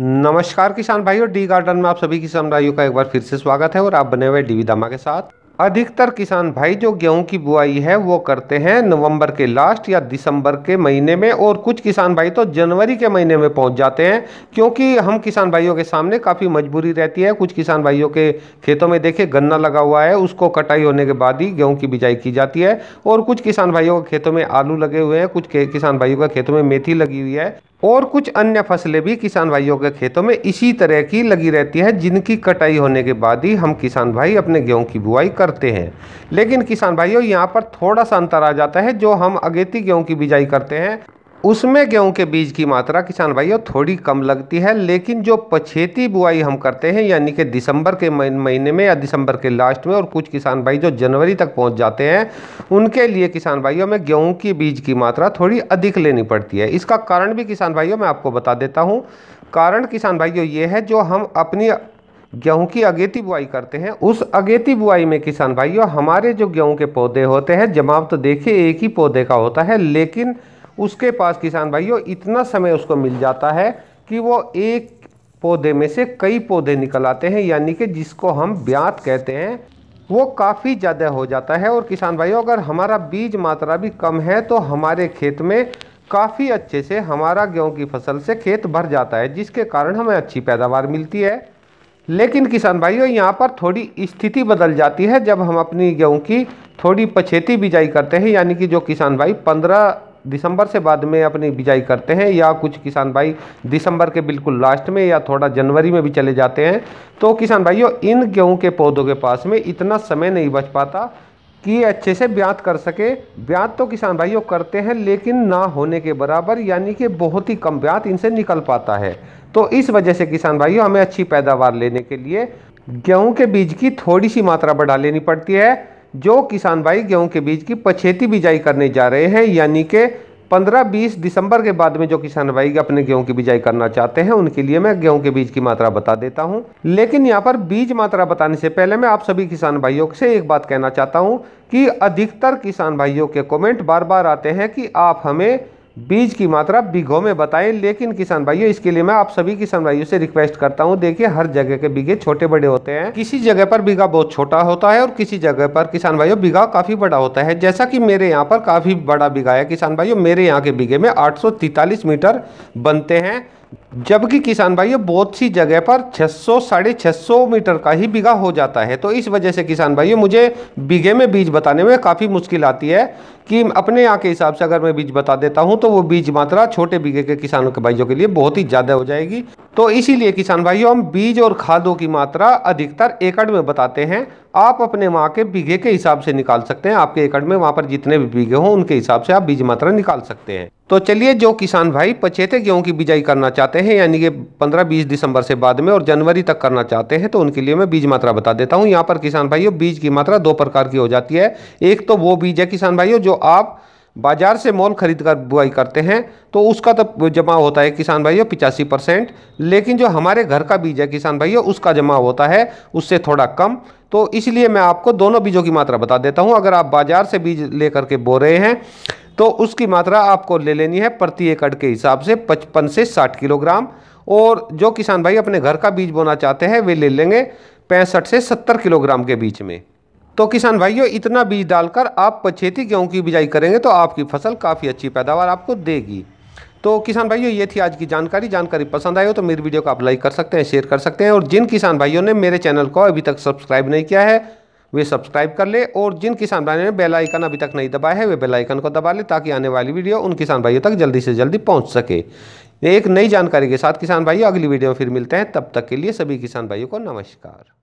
नमस्कार किसान भाइयों डी गार्डन में आप सभी किसान भाइयों का एक बार फिर से स्वागत है और आप बने हुए डीवी दामा के साथ अधिकतर किसान भाई जो गेहूं की बुआई है वो करते हैं नवंबर के लास्ट या दिसंबर के महीने में और कुछ किसान भाई तो जनवरी के महीने में पहुंच जाते हैं क्योंकि हम किसान भाइयों के सामने काफ़ी मजबूरी रहती है कुछ किसान भाइयों के खेतों में देखिए गन्ना लगा हुआ है उसको कटाई होने के बाद ही गेहूँ की बिजाई की जाती है और कुछ किसान भाइयों के खेतों में आलू लगे हुए हैं कुछ किसान भाइयों के खेतों में मेथी लगी हुई है और कुछ अन्य फसलें भी किसान भाइयों के खेतों में इसी तरह की लगी रहती है जिनकी कटाई होने के बाद ही हम किसान भाई अपने गेहूं की बुआई करते हैं लेकिन किसान भाइयों यहाँ पर थोड़ा सा अंतर आ जाता है जो हम अगेती गेहूं की बिजाई करते हैं उसमें गेहूं के बीज की मात्रा किसान भाइयों थोड़ी कम लगती है लेकिन जो पछेती बुआई हम करते हैं यानी कि दिसंबर के महीने में या दिसंबर के लास्ट में और कुछ किसान भाई जो जनवरी तक पहुंच जाते हैं उनके लिए किसान भाइयों में गेहूं की बीज की मात्रा थोड़ी अधिक लेनी पड़ती है इसका कारण भी किसान भाइयों मैं आपको बता देता हूँ कारण किसान भाइयों ये है जो हम अपनी गेहूं की अगेती बुआई करते हैं उस अगेती बुआई में किसान भाइयों हमारे जो गेहूं के पौधे होते हैं जमाव तो देखिए एक ही पौधे का होता है लेकिन उसके पास किसान भाइयों इतना समय उसको मिल जाता है कि वो एक पौधे में से कई पौधे निकल आते हैं यानी कि जिसको हम ब्यात कहते हैं वो काफ़ी ज़्यादा हो जाता है और किसान भाइयों अगर हमारा बीज मात्रा भी कम है तो हमारे खेत में काफ़ी अच्छे से हमारा गेहूं की फसल से खेत भर जाता है जिसके कारण हमें अच्छी पैदावार मिलती है लेकिन किसान भाइयों यहाँ पर थोड़ी स्थिति बदल जाती है जब हम अपनी गेहूँ की थोड़ी पछेती बिजाई करते हैं यानी कि जो किसान भाई पंद्रह दिसंबर से बाद में अपनी बिजाई करते हैं या कुछ किसान भाई दिसंबर के बिल्कुल लास्ट में या थोड़ा जनवरी में भी चले जाते हैं तो किसान भाइयों इन गेहूं के पौधों के पास में इतना समय नहीं बच पाता कि अच्छे से ब्यात कर सके ब्यात तो किसान भाइयों करते हैं लेकिन ना होने के बराबर यानी कि बहुत ही कम ब्यात इनसे निकल पाता है तो इस वजह से किसान भाइयों हमें अच्छी पैदावार लेने के लिए गेहूं के बीज की थोड़ी सी मात्रा बढ़ा लेनी पड़ती है जो किसान भाई गेहूं के बीज की पछेती बिजाई करने जा रहे हैं यानी कि 15-20 दिसंबर के बाद में जो किसान भाई अपने गेहूं की बिजाई करना चाहते हैं उनके लिए मैं गेहूं के बीज की मात्रा बता देता हूं लेकिन यहां पर बीज मात्रा बताने से पहले मैं आप सभी किसान भाइयों से एक बात कहना चाहता हूं कि अधिकतर किसान भाइयों के कमेंट बार बार आते हैं कि आप हमें बीज की मात्रा बीघों में बताएं लेकिन किसान भाइयों इसके लिए मैं आप सभी किसान भाइयों से रिक्वेस्ट करता हूं देखिए हर जगह के बीघे छोटे बड़े होते हैं किसी जगह पर बीघा बहुत छोटा होता है और किसी जगह पर किसान भाइयों बीघा काफी बड़ा होता है जैसा कि मेरे यहाँ पर काफी बड़ा बीघा है किसान भाइयों मेरे यहाँ के बीघे में आठ मीटर बनते हैं जबकि किसान भाइयों बहुत सी जगह पर 600 साढ़े छः मीटर का ही बीघा हो जाता है तो इस वजह से किसान भाइयों मुझे बीघे में बीज बताने में काफ़ी मुश्किल आती है कि अपने यहाँ के हिसाब से अगर मैं बीज बता देता हूँ तो वो बीज मात्रा छोटे बीघे के किसानों के भाइयों के लिए बहुत ही ज़्यादा हो जाएगी तो इसीलिए किसान भाइयों हम बीज और खादों की मात्रा अधिकतर एकड़ में बताते हैं आप अपने वहाँ के बीघे के हिसाब से निकाल सकते हैं आपके एकड़ में वहाँ पर जितने भी बीघे हों उनके हिसाब से आप बीज मात्रा निकाल सकते हैं तो चलिए जो किसान भाई पचेते गेहूँ की बिजाई करना चाहते हैं यानी कि पंद्रह बीस दिसंबर से बाद में और जनवरी तक करना चाहते हैं तो उनके लिए मैं बीज मात्रा बता देता हूं यहाँ पर किसान भाइयों बीज की मात्रा दो प्रकार की हो जाती है एक तो वो बीज है किसान भाइयों जो आप बाजार से मोल खरीद कर बुआई करते हैं तो उसका तो जमा होता है किसान भाइयों पिचासी परसेंट लेकिन जो हमारे घर का बीज है किसान भाइयों उसका जमा होता है उससे थोड़ा कम तो इसलिए मैं आपको दोनों बीजों की मात्रा बता देता हूं अगर आप बाजार से बीज ले करके बो रहे हैं तो उसकी मात्रा आपको ले लेनी है प्रति एकड़ के हिसाब से पचपन से साठ किलोग्राम और जो किसान भाई अपने घर का बीज बोना चाहते हैं वे ले लेंगे पैंसठ से सत्तर किलोग्राम के बीच में तो किसान भाइयों इतना बीज डालकर आप पछेती गेहूँ की बिजाई करेंगे तो आपकी फसल काफ़ी अच्छी पैदावार आपको देगी तो किसान भाइयों ये थी आज की जानकारी जानकारी पसंद आई हो तो मेरी वीडियो को आप लाइक कर सकते हैं शेयर कर सकते हैं और जिन किसान भाइयों ने मेरे चैनल को अभी तक सब्सक्राइब नहीं किया है वे सब्सक्राइब कर ले और जिन किसान भाइयों ने बेल आइकन अभी तक नहीं दबाया है वे बेल आइकन को दबा ले ताकि आने वाली वीडियो उन किसान भाइयों तक जल्दी से जल्दी पहुंच सके एक नई जानकारी के साथ किसान भाइयों अगली वीडियो में फिर मिलते हैं तब तक के लिए सभी किसान भाइयों को नमस्कार